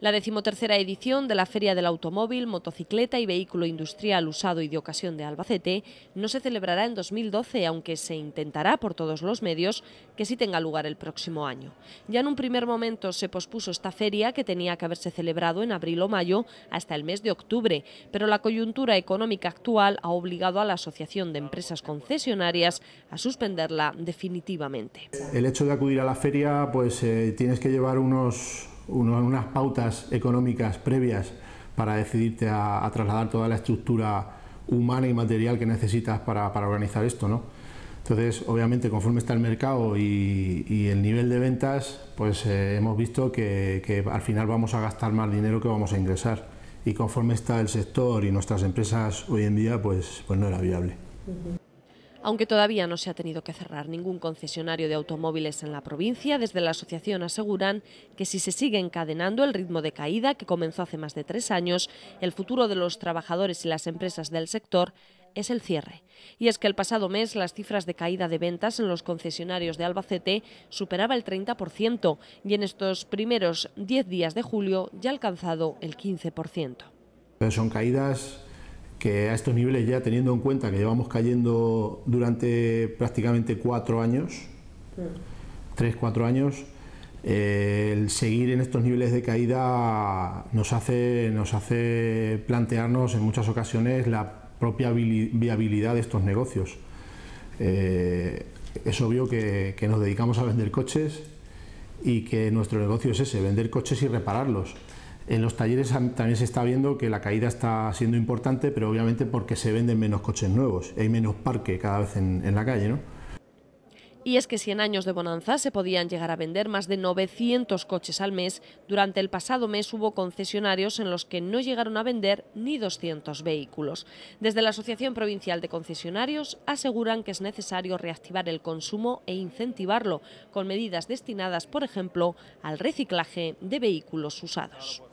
La decimotercera edición de la Feria del Automóvil, Motocicleta y Vehículo Industrial Usado y de Ocasión de Albacete no se celebrará en 2012, aunque se intentará por todos los medios que sí tenga lugar el próximo año. Ya en un primer momento se pospuso esta feria, que tenía que haberse celebrado en abril o mayo, hasta el mes de octubre, pero la coyuntura económica actual ha obligado a la Asociación de Empresas Concesionarias a suspenderla definitivamente. El hecho de acudir a la feria, pues eh, tienes que llevar unos unas pautas económicas previas para decidirte a, trasladar toda la estructura humana y material que necesitas para, organizar esto, ¿no? Entonces, obviamente, conforme está el mercado y, el nivel de ventas, pues eh, hemos visto que, al final vamos a gastar más dinero que vamos a ingresar. Y conforme está el sector y nuestras empresas hoy en día, pues, pues no era viable. Aunque todavía no se ha tenido que cerrar ningún concesionario de automóviles en la provincia, desde la asociación aseguran que si se sigue encadenando el ritmo de caída que comenzó hace más de tres años, el futuro de los trabajadores y las empresas del sector es el cierre. Y es que el pasado mes las cifras de caída de ventas en los concesionarios de Albacete superaba el 30% y en estos primeros 10 días de julio ya ha alcanzado el 15%. Son caídas que a estos niveles ya teniendo en cuenta que llevamos cayendo durante prácticamente cuatro años, mm. tres, cuatro años, eh, el seguir en estos niveles de caída nos hace, nos hace plantearnos en muchas ocasiones la propia viabilidad de estos negocios. Eh, es obvio que, que nos dedicamos a vender coches y que nuestro negocio es ese, vender coches y repararlos. En los talleres también se está viendo que la caída está siendo importante, pero obviamente porque se venden menos coches nuevos, hay menos parque cada vez en, la calle, ¿no? Y es que si en años de bonanza se podían llegar a vender más de 900 coches al mes, durante el pasado mes hubo concesionarios en los que no llegaron a vender ni 200 vehículos. Desde la Asociación Provincial de Concesionarios aseguran que es necesario reactivar el consumo e incentivarlo con medidas destinadas, por ejemplo, al reciclaje de vehículos usados.